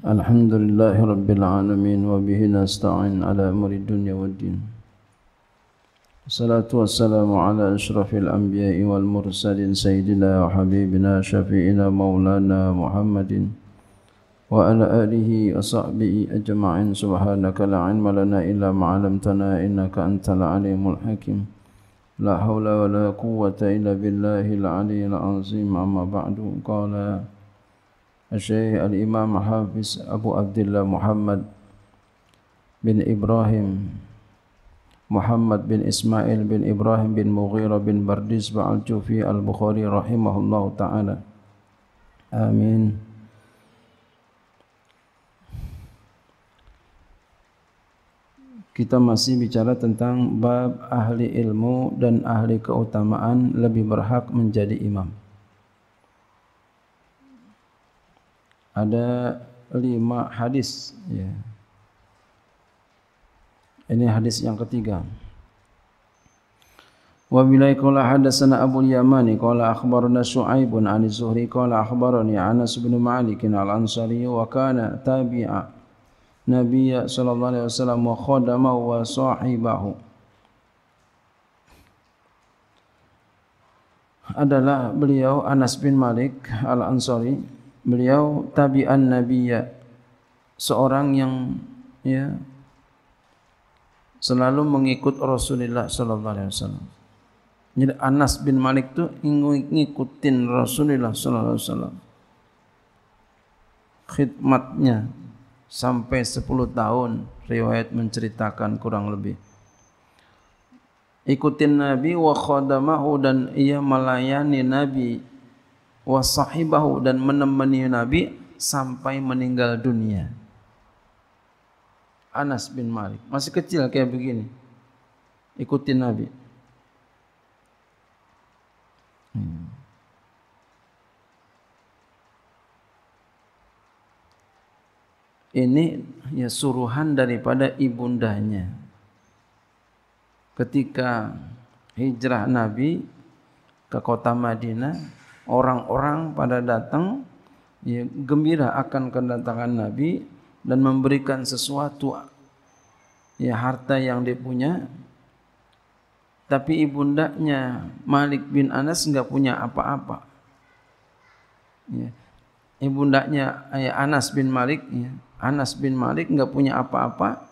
الحمد لله رب العالمين وبه نستعين على أمر الدنيا والدين الصلاة والسلام على أشرف الأنبياء والمرسلين سيدنا وحبيبنا شفيعنا مولانا محمد وعلى آله وصحبه أجمعين سبحانك لا علم لنا إلا ما علمتنا إنك أنت العليم الحكيم لا حول ولا قوة إلا بالله العلي العظيم أما بعد قال Al-Syeikh Al-Imam Hafiz Abu Abdullah Muhammad bin Ibrahim Muhammad bin Ismail bin Ibrahim bin Mughira bin Bardis Ba'al-Jufi Al-Bukhari Rahimahullah Ta'ala Amin Kita masih bicara tentang bab ahli ilmu dan ahli keutamaan lebih berhak menjadi imam ada lima hadis ya. ini hadis yang ketiga Wa bilai kola hadatsana Abu Yamani qala akhbarana Shu'aib an Az-Zuhri qala Anas bin Malik al-Ansari wa kana tabi'a Nabiyya sallallahu alaihi wasallam wa khadama wa sahibahu adalah beliau Anas bin Malik al-Ansari beliau tabi'an nabiyya seorang yang ya selalu mengikut Rasulullah sallallahu alaihi wasallam. Jadi Anas bin Malik tu ngikutin Rasulullah sallallahu alaihi wasallam. Khidmatnya sampai 10 tahun riwayat menceritakan kurang lebih. Ikutin Nabi wa khadamahu dan ia melayani Nabi wasahibahu dan menemani Nabi sampai meninggal dunia. Anas bin Malik masih kecil kayak begini. Ikutin Nabi. Hmm. Ini ya suruhan daripada ibundanya. Ketika hijrah Nabi ke kota Madinah, orang-orang pada datang ya, gembira akan kedatangan Nabi dan memberikan sesuatu ya, harta yang dia punya. Tapi ibundanya Malik bin Anas enggak punya apa-apa. Ya. Ibundanya ya, Anas bin Malik, ya. Anas bin Malik enggak punya apa-apa.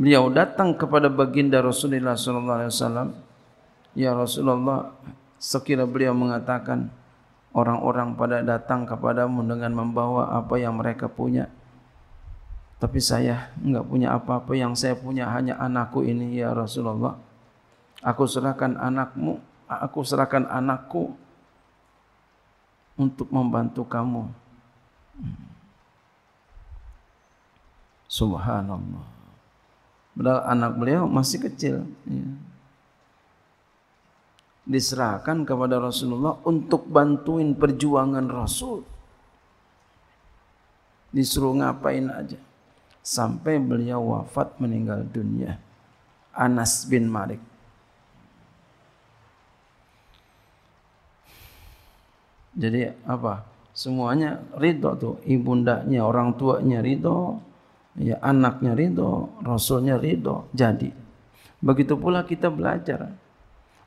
Beliau datang kepada baginda Rasulullah SAW. Ya Rasulullah, Sekiranya beliau mengatakan orang-orang pada datang kepadamu dengan membawa apa yang mereka punya. Tapi saya enggak punya apa-apa yang saya punya hanya anakku ini ya Rasulullah. Aku serahkan anakmu, aku serahkan anakku untuk membantu kamu. Subhanallah. Padahal anak beliau masih kecil. Ya diserahkan kepada Rasulullah untuk bantuin perjuangan Rasul. Disuruh ngapain aja. Sampai beliau wafat meninggal dunia. Anas bin Malik. Jadi apa? Semuanya ridho tuh. Ibundanya, orang tuanya ridho. Ya anaknya ridho. Rasulnya ridho. Jadi. Begitu pula kita Belajar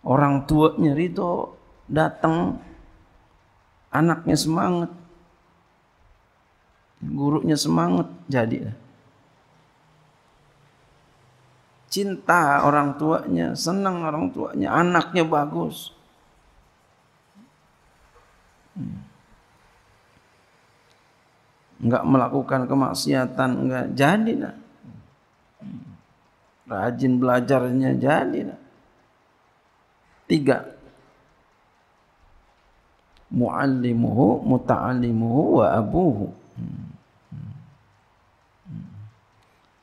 orang tuanya Ridho datang anaknya semangat gurunya semangat jadi cinta orang tuanya senang orang tuanya anaknya bagus enggak melakukan kemaksiatan enggak jadi rajin belajarnya jadi lah tiga muallimuhu muta'allimuhu wa abuhu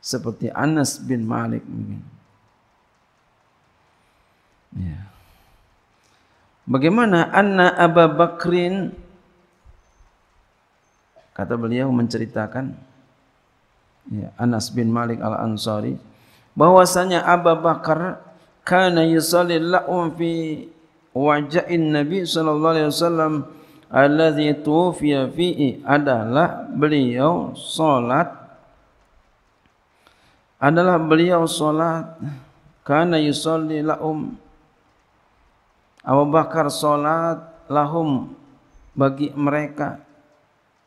seperti Anas bin Malik ya. bagaimana Anna Aba Bakrin kata beliau menceritakan ya, Anas bin Malik al-Ansari bahwasanya Abu Bakar kana yusalli lahum fi wajhin nabi sallallahu alaihi wasallam alladhi tufiya fihi adalah beliau salat adalah beliau salat kana yusalli lahum Abu Bakar salat lahum bagi mereka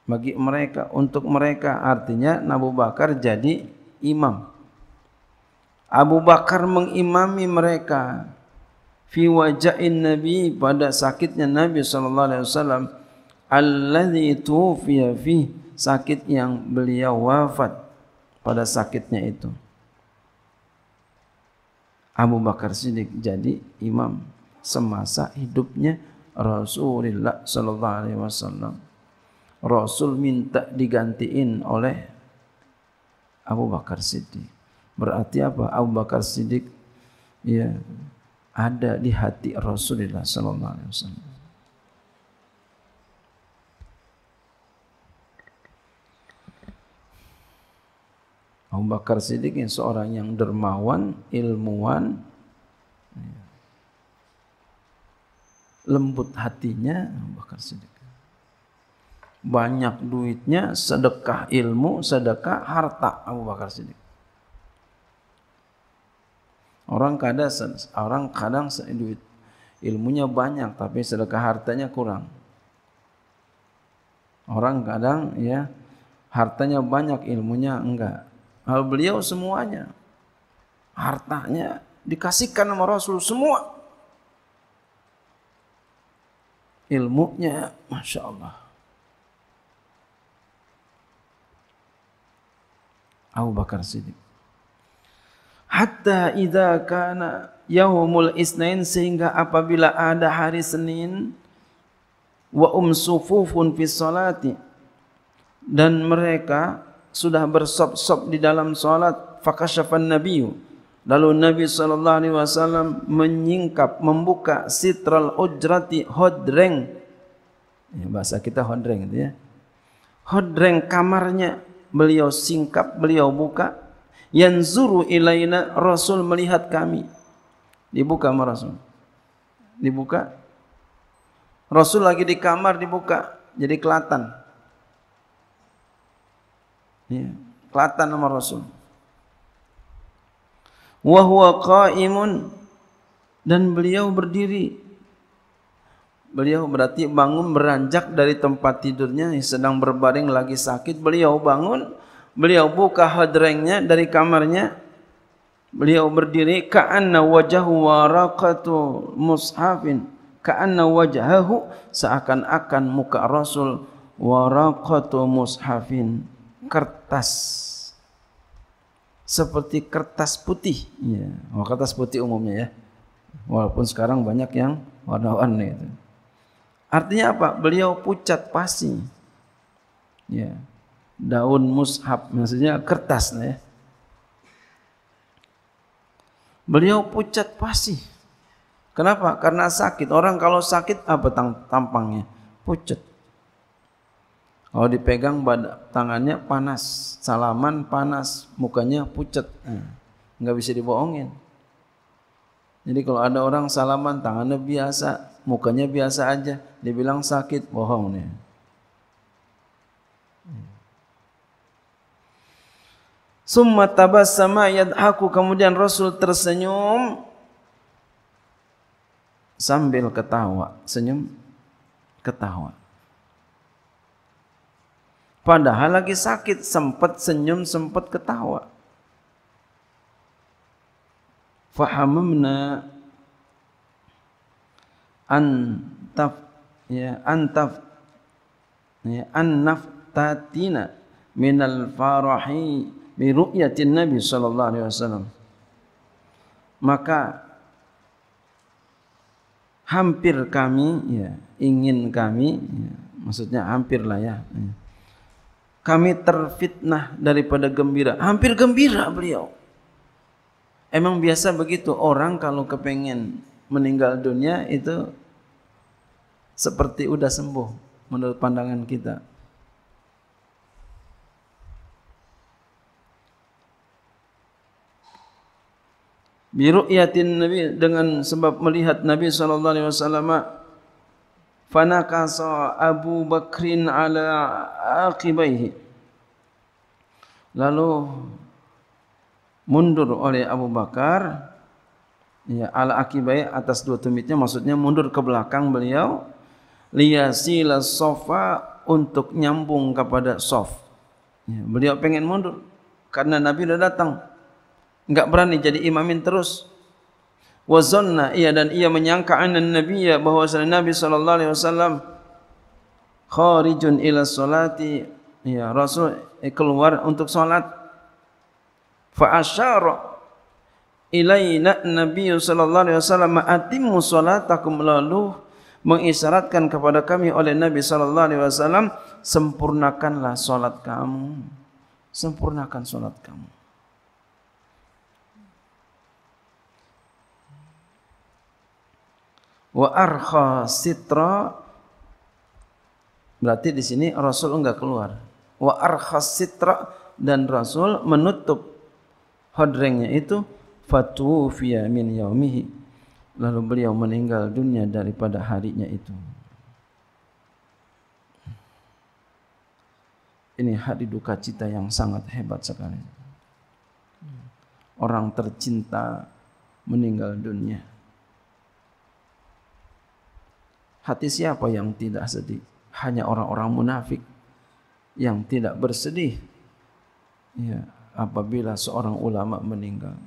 bagi mereka untuk mereka artinya Abu Bakar jadi imam Abu Bakar mengimami mereka fi wajain Nabi pada sakitnya Nabi sallallahu alaihi wasallam allazi tufiya fi sakit yang beliau wafat pada sakitnya itu. Abu Bakar Siddiq jadi imam semasa hidupnya Rasulullah sallallahu alaihi wasallam. Rasul minta digantiin oleh Abu Bakar Siddiq. Berarti apa? Abu Bakar Siddiq ya ada di hati Rasulullah sallallahu alaihi wasallam. Abu Bakar Siddiq yang seorang yang dermawan, ilmuwan, ya, lembut hatinya Abu Bakar Siddiq. Banyak duitnya, sedekah ilmu, sedekah harta Abu Bakar Siddiq. Orang kadang orang kadang duit ilmunya banyak tapi sedekah hartanya kurang. Orang kadang ya hartanya banyak ilmunya enggak. Hal beliau semuanya hartanya dikasihkan sama Rasul semua. Ilmunya, masya Allah. Abu Bakar Siddiq hatta idza kana yaumul isnain sehingga apabila ada hari Senin wa umsufufun fi salati dan mereka sudah bersop-sop di dalam salat fakashafan nabiyyu lalu nabi sallallahu alaihi wasallam menyingkap membuka sitral ujrati hodreng ya, bahasa kita hodreng itu ya hodreng kamarnya beliau singkap beliau buka yanzuru ilaina rasul melihat kami dibuka sama rasul dibuka rasul lagi di kamar dibuka jadi kelatan ya kelatan sama rasul wa qaimun dan beliau berdiri beliau berarti bangun beranjak dari tempat tidurnya yang sedang berbaring lagi sakit beliau bangun Beliau buka hadrengnya dari kamarnya. Beliau berdiri. Ka'anna wajahu waraqatu mushafin. Ka'anna wajahahu seakan-akan muka Rasul waraqatu mushafin. Kertas. Seperti kertas putih. Ya. Oh, kertas putih umumnya ya. Walaupun sekarang banyak yang warna-warni itu. Artinya apa? Beliau pucat pasti. Ya. daun mushab, maksudnya kertas ya. Beliau pucat pasti Kenapa? Karena sakit. Orang kalau sakit apa tang tampangnya? Pucat. Kalau dipegang pada tangannya panas, salaman panas, mukanya pucat. Nah, nggak bisa dibohongin. Jadi kalau ada orang salaman tangannya biasa, mukanya biasa aja, dibilang sakit, bohong nih. Summa tabassama aku kemudian Rasul tersenyum sambil ketawa, senyum ketawa. Padahal lagi sakit sempat senyum sempat ketawa. Fahamna antaf ya antaf ya annaftatina minal farahi bi ru'yatin nabi sallallahu alaihi wasallam maka hampir kami ya ingin kami ya, maksudnya hampirlah ya, ya kami terfitnah daripada gembira hampir gembira beliau emang biasa begitu orang kalau kepengen meninggal dunia itu seperti udah sembuh menurut pandangan kita biru'yatin Nabi dengan sebab melihat Nabi SAW fanakasa Abu Bakrin ala akibaihi lalu mundur oleh Abu Bakar ya ala akibai atas dua tumitnya maksudnya mundur ke belakang beliau liyasila sofa untuk nyambung kepada sof ya, beliau pengen mundur karena Nabi sudah datang enggak berani jadi imamin terus wa zanna ia dan ia menyangka anna nabiyya bahwa nabi sallallahu alaihi wasallam kharijun ila salati ya rasul eh, keluar untuk salat fa asyara ilaina nabi sallallahu alaihi wasallam atimmu salatakum lalu mengisyaratkan kepada kami oleh nabi sallallahu alaihi wasallam sempurnakanlah salat kamu sempurnakan salat kamu wa arkha sitra berarti di sini Rasul enggak keluar wa arkha sitra dan Rasul menutup hodrengnya itu fatufiya min yaumihi lalu beliau meninggal dunia daripada harinya itu ini hari duka cita yang sangat hebat sekali orang tercinta meninggal dunia Hati siapa yang tidak sedih? Hanya orang-orang munafik yang tidak bersedih. Ya, apabila seorang ulama meninggal.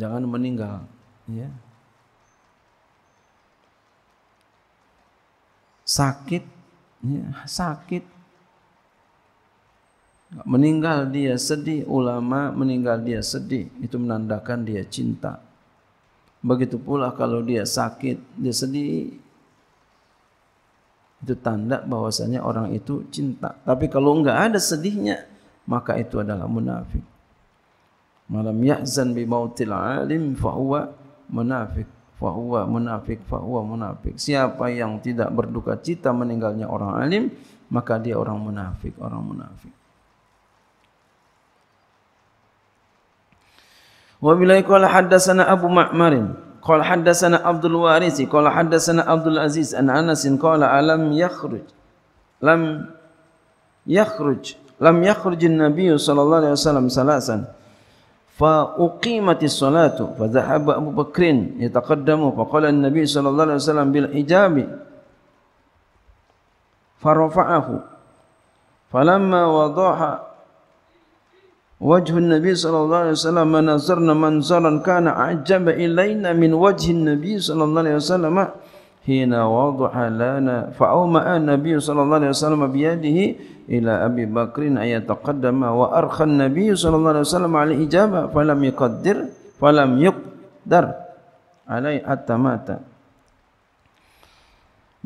Jangan meninggal, ya. Sakit, ya, sakit. Meninggal dia sedih, ulama meninggal dia sedih. Itu menandakan dia cinta Begitu pula kalau dia sakit, dia sedih. Itu tanda bahwasanya orang itu cinta. Tapi kalau enggak ada sedihnya, maka itu adalah munafik. Malam ya'zan bi mautil alim fa huwa munafik. Fa huwa munafik, fa huwa munafik. Siapa yang tidak berduka cita meninggalnya orang alim, maka dia orang munafik, orang munafik. Wa bilai qala haddatsana Abu Ma'mar qala haddatsana Abdul Warisi qala haddatsana Abdul Aziz an Anas qala alam yakhruj lam yakhruj lam yakhruj an-nabi sallallahu alaihi wasallam salasan fa uqimatis salatu fa dhahaba Abu Bakr yataqaddamu fa qala an-nabi sallallahu alaihi wasallam bil hijabi fa rafa'ahu falamma wadaha وجه النبي صلى الله عليه وسلم نظرنا منظرا كان أعجب إلينا من وجه النبي صلى الله عليه وسلم حين وضح لنا فأومأ النبي صلى الله عليه وسلم بيده إلى أبي بكر أن يتقدم وأرخى النبي صلى الله عليه وسلم على الإجابة فلم يقدر فلم يقدر عليه حتى مات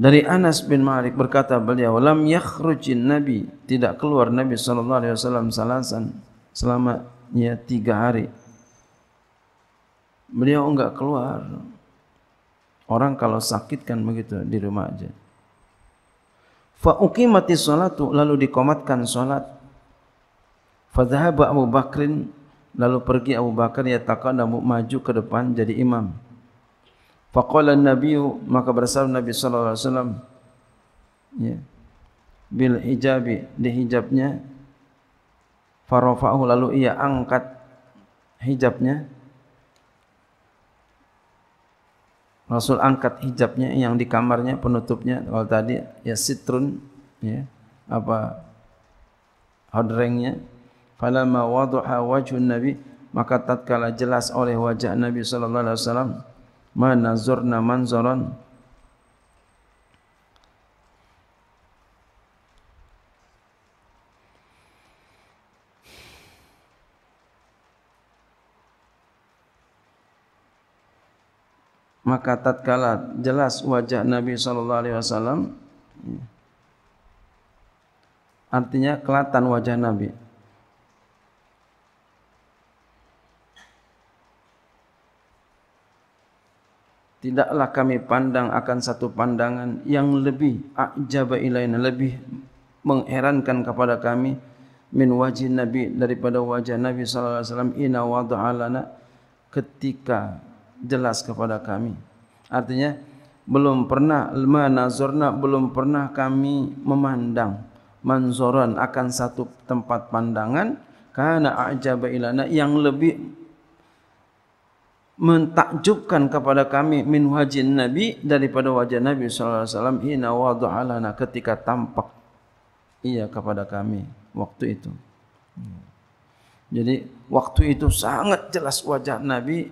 Dari Anas bin Malik berkata beliau, "Lam yakhrujin Nabi, tidak keluar Nabi sallallahu alaihi wasallam salasan." selamanya tiga hari. Beliau enggak keluar. Orang kalau sakit kan begitu di rumah aja. Fauki mati solat tu lalu dikomatkan solat. Fa dhahaba Abu Bakrin lalu pergi Abu Bakar ya taqaddamu maju ke depan jadi imam. Fa Nabiu maka bersabda Nabi saw ya bil hijabi di hijabnya Farofa'ahu lalu ia angkat hijabnya. Rasul angkat hijabnya yang di kamarnya penutupnya kalau tadi ya sitrun ya apa hadrengnya falamma wadaha wajhu nabi maka tatkala jelas oleh wajah nabi sallallahu alaihi wasallam manazurna manzaran maka tatkala jelas wajah Nabi sallallahu alaihi wasallam artinya kelatan wajah Nabi Tidaklah kami pandang akan satu pandangan yang lebih ajaib ilaina lebih mengherankan kepada kami min wajih Nabi daripada wajah Nabi sallallahu alaihi wasallam ina wada'alana ketika jelas kepada kami. Artinya belum pernah manazorna belum pernah kami memandang manzoran akan satu tempat pandangan karena ajaba ilana yang lebih mentakjubkan kepada kami min wajin nabi daripada wajah nabi sallallahu alaihi wasallam hina wadhalana ketika tampak ia kepada kami waktu itu hmm. jadi waktu itu sangat jelas wajah nabi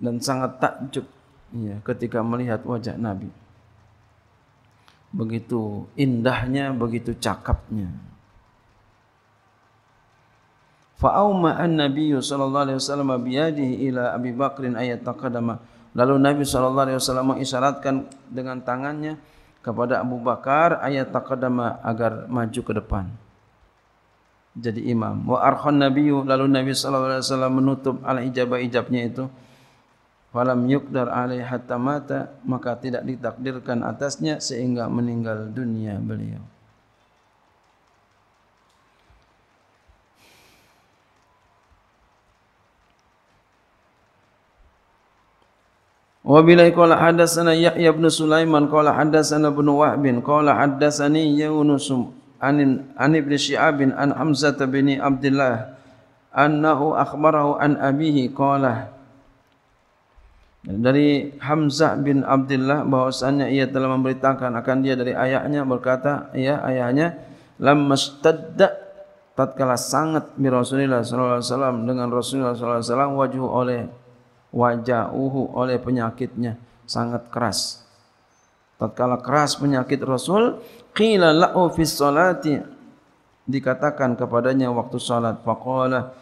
dan sangat takjub ya, ketika melihat wajah Nabi. Begitu indahnya, begitu cakapnya. Fa'auma'an Nabiu Shallallahu alaihi wasallam biyadi ila Abi Bakrin ayat taqadama. Lalu Nabi Shallallahu alaihi wasallam mengisyaratkan dengan tangannya kepada Abu Bakar ayat taqadama agar maju ke depan. Jadi imam. Wa arkhon Nabiu. lalu Nabi Shallallahu alaihi wasallam menutup al ijab ijabnya itu falam yuqdar alaihi hatta mata maka tidak ditakdirkan atasnya sehingga meninggal dunia beliau Wabilai kala hadasana Yahya bin Sulaiman kala hadasana bin Wahbin kala hadasani Yunusum anin an ibn bin an Hamzah bin Abdullah annahu akhbarahu an abihi qala dari Hamzah bin Abdullah bahwasanya ia telah memberitakan akan dia dari ayahnya berkata ya ayahnya lamastadda tatkala sangat bi Rasulullah sallallahu alaihi wasallam dengan Rasulullah sallallahu alaihi wasallam wajhu oleh wajahuhu oleh penyakitnya sangat keras tatkala keras penyakit Rasul qila lahu fi sholati dikatakan kepadanya waktu salat faqala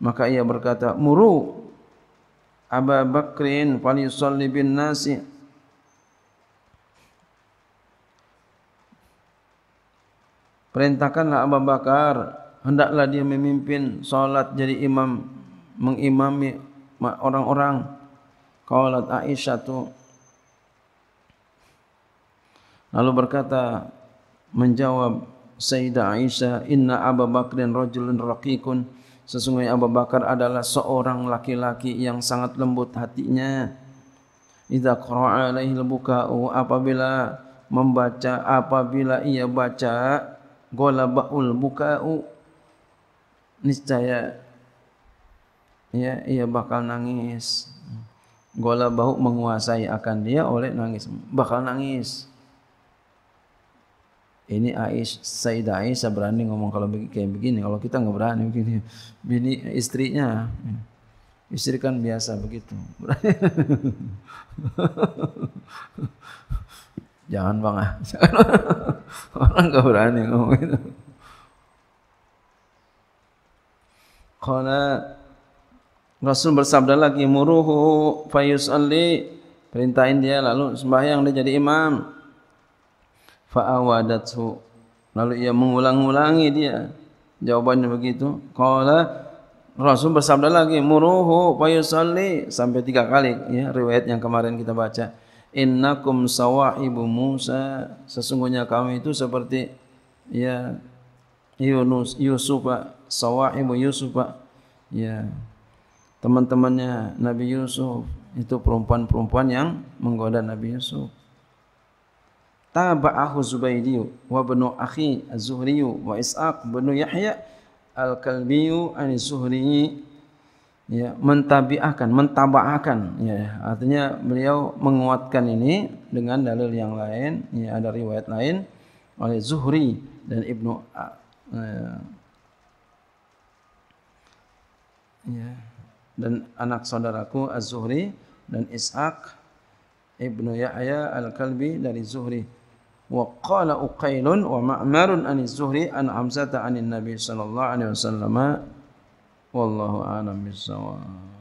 maka ia berkata muru Abu Bakrin falisalli bin nasi Perintahkanlah Abu Bakar hendaklah dia memimpin salat jadi imam mengimami orang-orang qalat Aisyah tu lalu berkata menjawab Sayyidah Aisyah inna Abu Bakrin rajulun raqiqun Sesungguhnya Abu Bakar adalah seorang laki-laki yang sangat lembut hatinya. Idza qara'a alaihi al-buka'u apabila membaca apabila ia baca ghalaba'ul buka'u niscaya ya ia bakal nangis. Ghalaba'u menguasai akan dia oleh nangis. Bakal nangis ini Aish, Sayyidah Aisyah berani ngomong kalau begini, kayak begini. Kalau kita nggak berani begini, bini istrinya, istri kan biasa begitu. jangan bang ah, orang nggak berani ngomong itu. Karena Rasul bersabda lagi muruhu fayus ali perintahin dia lalu sembahyang dia jadi imam fa'awadathu lalu ia mengulang-ulangi dia jawabannya begitu qala Rasul bersabda lagi muruhu fayusalli sampai tiga kali ya riwayat yang kemarin kita baca innakum sawahibu Musa sesungguhnya kamu itu seperti ya Yunus Yusuf sawahibu Yusuf ya teman-temannya Nabi Yusuf itu perempuan-perempuan yang menggoda Nabi Yusuf taba'ahu Zubaydi wa bunu akhi Az-Zuhri wa Is'aq bunu Yahya Al-Kalbi an Zuhri ya mentabi'ahkan mentaba'ahkan ya artinya beliau menguatkan ini dengan dalil yang lain ya ada riwayat lain oleh Zuhri dan Ibnu ya. ya dan anak saudaraku Az-Zuhri dan Is'aq Ibnu Yahya Al-Kalbi dari Zuhri وقال أقيل ومعمر عن الزهري عن حمزة عن النبي صلى الله عليه وسلم والله أعلم بالصواب